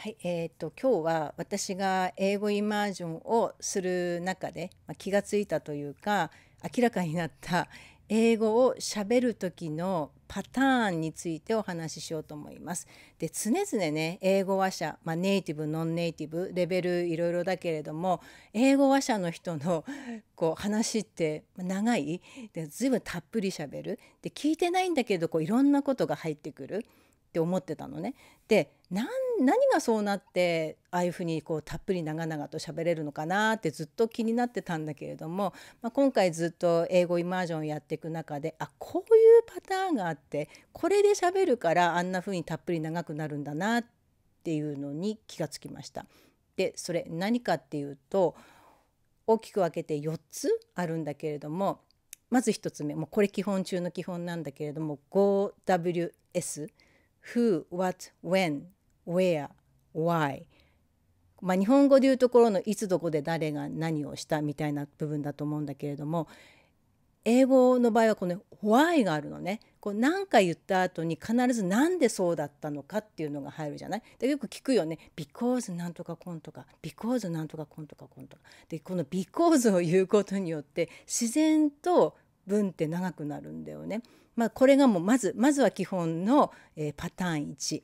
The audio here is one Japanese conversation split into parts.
はい、えーと、今日は私が英語イマージョンをする中で、まあ、気が付いたというか明らかになった英語をしゃべる時のパターンについてお話ししようと思います。で常々ね英語話者、まあ、ネイティブノンネイティブレベルいろいろだけれども英語話者の人のこう話って長いでぶんたっぷりしゃべるで聞いてないんだけどこういろんなことが入ってくる。って思ってたのね。で何がそうなってああいうふうにこうたっぷり長々と喋れるのかなってずっと気になってたんだけれども、まあ、今回ずっと英語イマージョンやっていく中であこういうパターンがあってこれで喋るからあんなふうにたっぷり長くなるんだなっていうのに気がつきました。でそれ何かっていうと大きく分けて4つあるんだけれどもまず1つ目もうこれ基本中の基本なんだけれども 5WS。who, what, when, where, why まあ、日本語でいうところのいつどこで誰が何をしたみたいな部分だと思うんだけれども英語の場合はこの「why」があるのねこう何か言った後に必ず何でそうだったのかっていうのが入るじゃないでよく聞くよね「because なんとかこんとか」「because なんとかこんとかこんとか」でこの「because」を言うことによって自然と「文って長くなるんだよね。まあ、これがもうまずまずは基本の、えー、パターン1。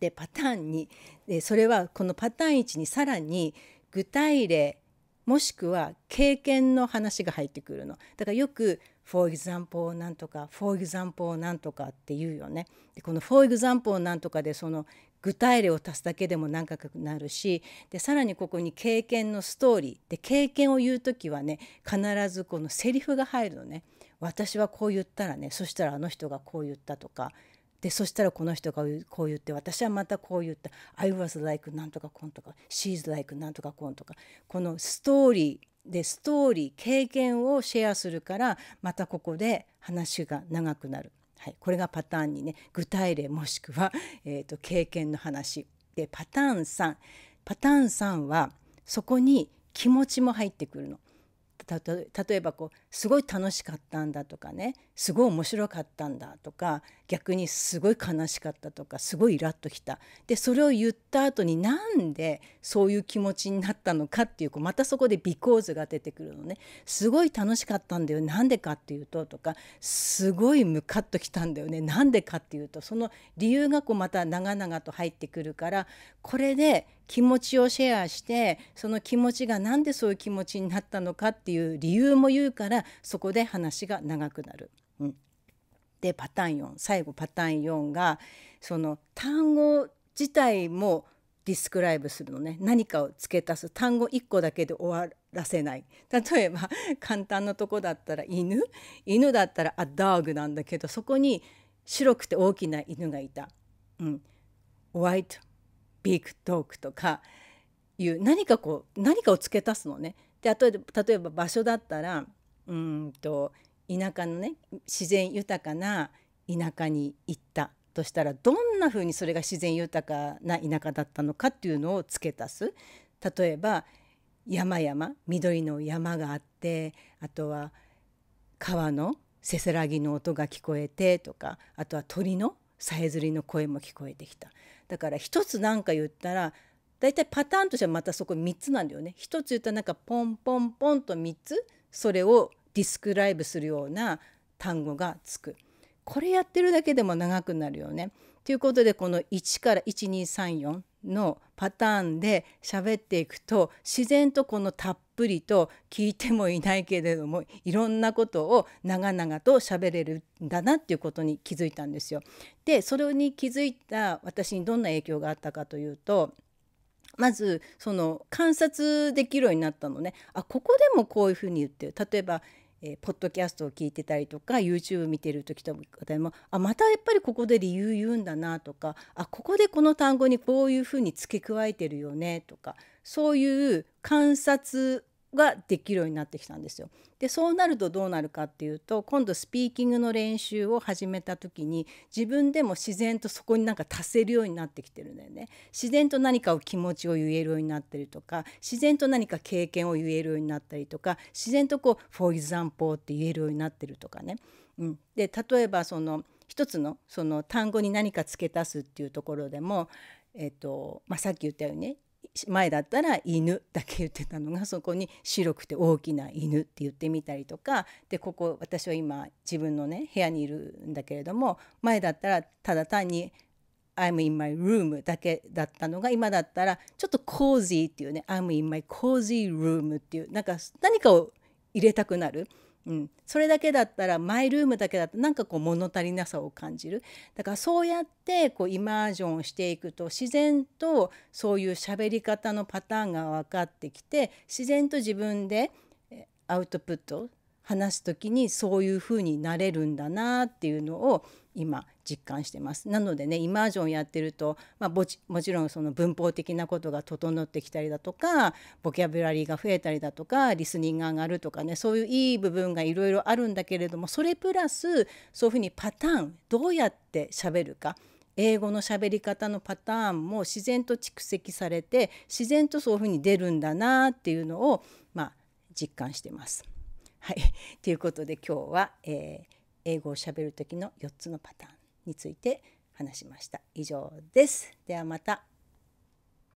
でパターン2、えそれはこのパターン1にさらに具体例もしくは経験の話が入ってくるの。だからよく for example なんとか for example なんとかって言うよね。でこの for example なんとかでその具体例を足すだけでも何かなるしでさらにここに経験のストーリーで経験を言う時はね必ずこのセリフが入るのね。私はこう言ったらねそしたらあの人がこう言ったとかでそしたらこの人がこう言って私はまたこう言った「I was like なんとかこん」とか「She's like なんとかこん」とかこのストーリーでストーリー経験をシェアするからまたここで話が長くなる。はい、これがパターンにね具体例もしくは、えーと、経験の話でパターン3パターン3はそこに気持ちも入ってくるの。たと例えばこうすごい楽しかったんだとかねすごい面白かったんだとか逆にすごい悲しかったとかすごいイラッときたでそれを言った後になんでそういう気持ちになったのかっていうこうまたそこで「ビコーズ」が出てくるのねすごい楽しかったんだよなんでかっていうととかすごいムカッときたんだよねなんでかっていうとその理由がこうまた長々と入ってくるからこれで気持ちをシェアしてその気持ちがなんでそういう気持ちになったのかっていういう理由も言うからそこで話が長くなる。うん、でパターン4最後パターン4がその単語自体もディスクライブするのね何かを付け足す単語1個だけで終わらせない例えば簡単なとこだったら犬犬だったら「a dog」なんだけどそこに白くて大きな犬がいた「うん、white big dog」とかいう何かこう何かを付け足すのねで例えば場所だったらうんと田舎のね自然豊かな田舎に行ったとしたらどんなふうにそれが自然豊かな田舎だったのかっていうのを付け足す例えば山々緑の山があってあとは川のせせらぎの音が聞こえてとかあとは鳥のさえずりの声も聞こえてきただから一つ何か言ったら大体パターンとしてはまたそこ3つなんだよね。一つ言ったらなんかポンポンポンと3つそれをディスクライブするような単語がつく。これやってるだけでも長くなるよね。ということでこの1から1234のパターンで喋っていくと自然とこのたっぷりと聞いてもいないけれどもいろんなことを長々と喋れるんだなっていうことに気づいたんですよ。でそれに気づいた私にどんな影響があったかというとまずその観察できるようになったのねあここでもこういうふうに言ってる例えば、えー、ポッドキャストを聞いてたりとか YouTube 見てる時とかでもあまたやっぱりここで理由言うんだなとかあここでこの単語にこういうふうに付け加えてるよねとかそういう観察ができるようになってきたんですよ。でそうなるとどうなるかっていうと今度スピーキングの練習を始めた時に自分でも自然とそこになんか足せるようになってきてるんだよね。自然と何かを気持ちを言えるようになったりとか自然と何か経験を言えるようになったりとか自然とこう「for example」って言えるようになってるとかね。うん、で例えばその一つのその単語に何か付け足すっていうところでもえっとまあ、さっき言ったようにね前だったら「犬」だけ言ってたのがそこに白くて大きな犬って言ってみたりとかでここ私は今自分のね部屋にいるんだけれども前だったらただ単に I'm in my room だけだったのが今だったらちょっとコージーっていうね I'm in my cozy room っていうなんか何かを入れたくなるうん、それだけだったらマイルームだけだとなんかこう物足りなさを感じるだからそうやってこうイマージョンをしていくと自然とそういう喋り方のパターンが分かってきて自然と自分でアウトプット話す時にそういうふうになれるんだなっていうのを今実感してます。なのでねイマージョンやってると、まあ、もちろんその文法的なことが整ってきたりだとかボキャブラリーが増えたりだとかリスニングが上がるとかねそういういい部分がいろいろあるんだけれどもそれプラスそういうふうにパターンどうやって喋るか。英語の喋り方のパターンも自然と蓄積されて自然とそういうふうに出るんだなっていうのを、まあ、実感してます。はい、ということで今日は、えー、英語をしゃべる時の4つのパターンについて話しました。以上です。ではまた。